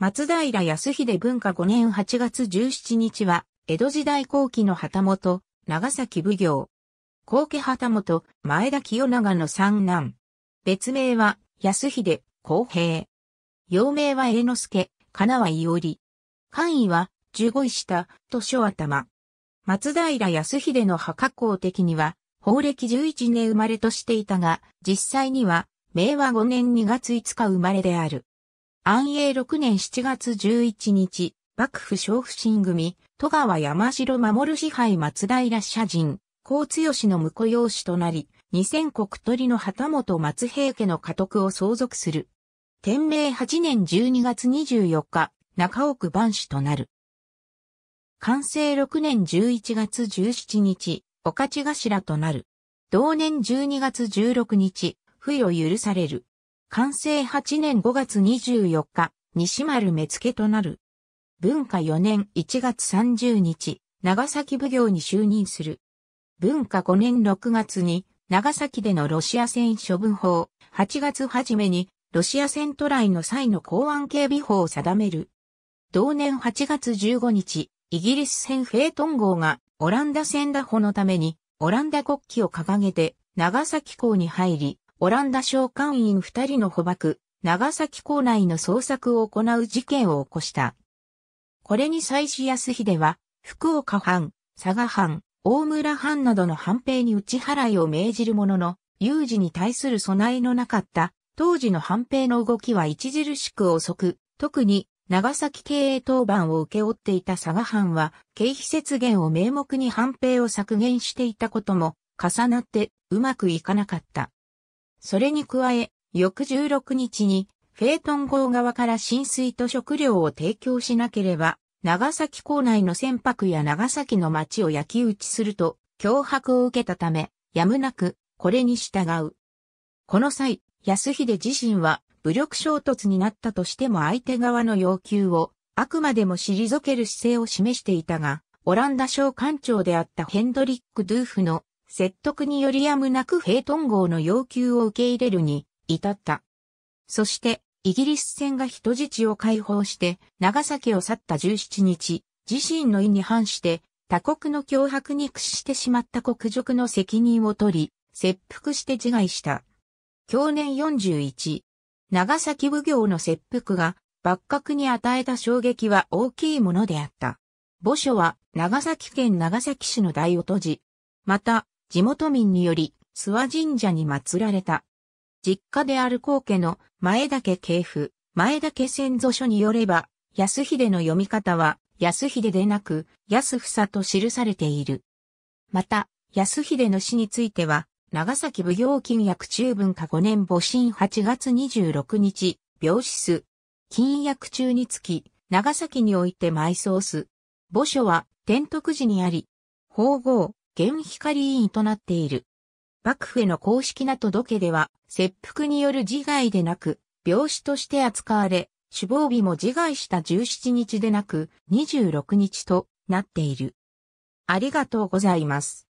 松平康秀文化5年8月17日は、江戸時代後期の旗本、長崎奉行。後家旗本、前田清長の三男。別名は、安秀、公平。幼名は江之助、金は伊織。官位は、十五位下、図書頭。松平康秀の破格校的には、法暦十一年生まれとしていたが、実際には、明和5年2月5日生まれである。安永6年7月11日、幕府小不新組、戸川山城守支配松平社人、高津の婿養子となり、二千国取の旗本松平家の家督を相続する。天明8年12月24日、中奥万氏となる。完成6年11月17日、御徒頭となる。同年12月16日、付与許される。完成8年5月24日、西丸目付となる。文化4年1月30日、長崎奉行に就任する。文化5年6月に、長崎でのロシア船処分法、8月初めに、ロシア船渡来の際の公安警備法を定める。同年8月15日、イギリス船フェートン号がオランダ船打法のために、オランダ国旗を掲げて、長崎港に入り、オランダ召喚員二人の捕獲、長崎港内の捜索を行う事件を起こした。これに際し安秀は、福岡藩、佐賀藩、大村藩などの藩兵に打ち払いを命じるものの、有事に対する備えのなかった、当時の藩兵の動きは著しく遅く、特に長崎経営当番を受け負っていた佐賀藩は、経費節減を名目に藩兵を削減していたことも、重なってうまくいかなかった。それに加え、翌16日に、フェートン号側から浸水と食料を提供しなければ、長崎港内の船舶や長崎の町を焼き打ちすると、脅迫を受けたため、やむなく、これに従う。この際、安秀自身は、武力衝突になったとしても相手側の要求を、あくまでも退ける姿勢を示していたが、オランダ省官庁であったヘンドリック・ドゥーフの説得によりやむなく平イトン号の要求を受け入れるに至った。そして、イギリス船が人質を解放して、長崎を去った17日、自身の意に反して、他国の脅迫に屈してしまった国辱の責任を取り、切腹して自害した。去年41、長崎奉行の切腹が、幕閣に与えた衝撃は大きいものであった。墓所は長崎県長崎市の大を閉じ、また、地元民により、諏訪神社に祀られた。実家である皇家の前岳系譜、前岳先祖書によれば、安秀の読み方は、安秀でなく、安房と記されている。また、安秀の死については、長崎奉行金約中文化5年母親8月26日、病死す。金約中につき、長崎において埋葬す。墓所は、天徳寺にあり、法号、現光委員となっている。幕府への公式な届けでは、切腹による自害でなく、病死として扱われ、死亡日も自害した17日でなく、26日となっている。ありがとうございます。